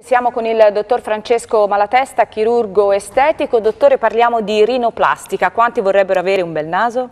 Siamo con il dottor Francesco Malatesta, chirurgo estetico. Dottore, parliamo di rinoplastica. Quanti vorrebbero avere un bel naso?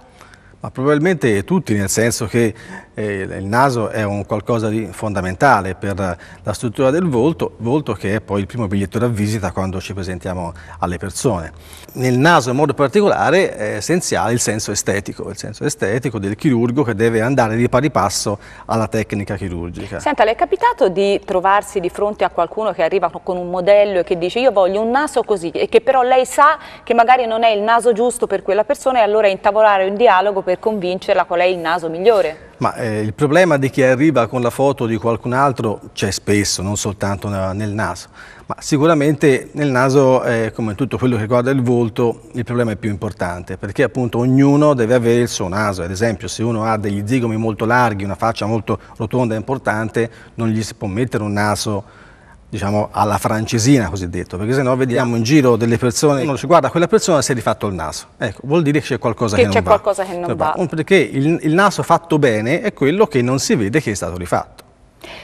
Ma probabilmente tutti, nel senso che eh, il naso è un qualcosa di fondamentale per la struttura del volto, volto che è poi il primo biglietto da visita quando ci presentiamo alle persone. Nel naso in modo particolare è essenziale il senso estetico, il senso estetico del chirurgo che deve andare di pari passo alla tecnica chirurgica. Senta, le è capitato di trovarsi di fronte a qualcuno che arriva con un modello e che dice io voglio un naso così e che però lei sa che magari non è il naso giusto per quella persona e allora intavolare un dialogo per convincerla qual è il naso migliore. Ma eh, il problema di chi arriva con la foto di qualcun altro c'è spesso, non soltanto nel naso. Ma sicuramente nel naso, eh, come tutto quello che riguarda il volto, il problema è più importante, perché appunto ognuno deve avere il suo naso. Ad esempio, se uno ha degli zigomi molto larghi, una faccia molto rotonda e importante, non gli si può mettere un naso diciamo alla francesina cosiddetto, perché se no vediamo in giro delle persone, uno dice guarda quella persona si è rifatto il naso, ecco vuol dire che c'è qualcosa, qualcosa che, non va. Qualcosa che non va. Perché il, il naso fatto bene è quello che non si vede che è stato rifatto.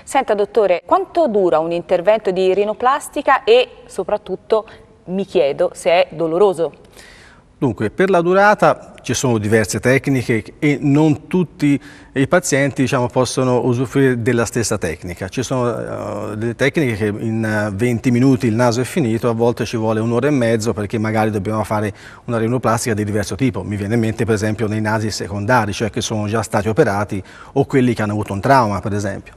Senta dottore, quanto dura un intervento di rinoplastica e soprattutto mi chiedo se è doloroso? Dunque, per la durata ci sono diverse tecniche e non tutti i pazienti diciamo, possono usufruire della stessa tecnica. Ci sono uh, delle tecniche che in 20 eh, minuti il naso è finito, a volte ci vuole un'ora e mezzo perché magari dobbiamo fare una renoplastica di diverso tipo. Mi viene in mente per esempio nei nasi secondari, cioè che sono già stati operati o quelli che hanno avuto un trauma per esempio.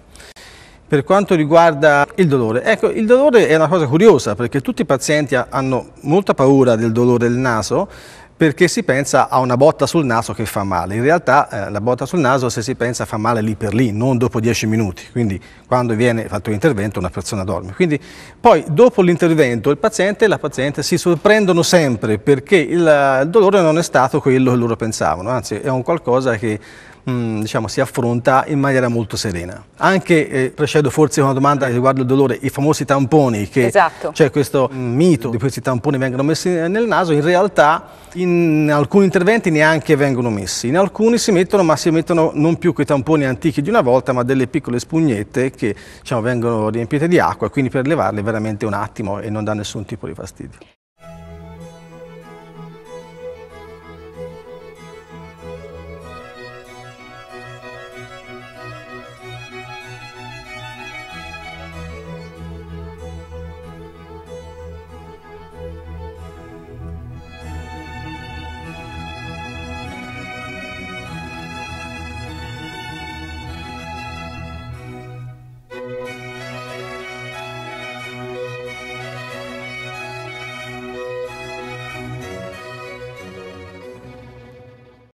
Per quanto riguarda il dolore, ecco, il dolore è una cosa curiosa perché tutti i pazienti hanno molta paura del dolore del naso perché si pensa a una botta sul naso che fa male. In realtà eh, la botta sul naso, se si pensa, fa male lì per lì, non dopo 10 minuti. Quindi quando viene fatto l'intervento una persona dorme. Quindi poi dopo l'intervento il paziente e la paziente si sorprendono sempre perché il, il dolore non è stato quello che loro pensavano, anzi è un qualcosa che Mm, diciamo, si affronta in maniera molto serena. Anche, eh, precedo forse una domanda riguardo il dolore, i famosi tamponi, che esatto. c'è cioè questo mito di questi tamponi vengono messi nel naso, in realtà in alcuni interventi neanche vengono messi, in alcuni si mettono, ma si mettono non più quei tamponi antichi di una volta, ma delle piccole spugnette che diciamo, vengono riempite di acqua, quindi per levarle veramente un attimo e non dà nessun tipo di fastidio.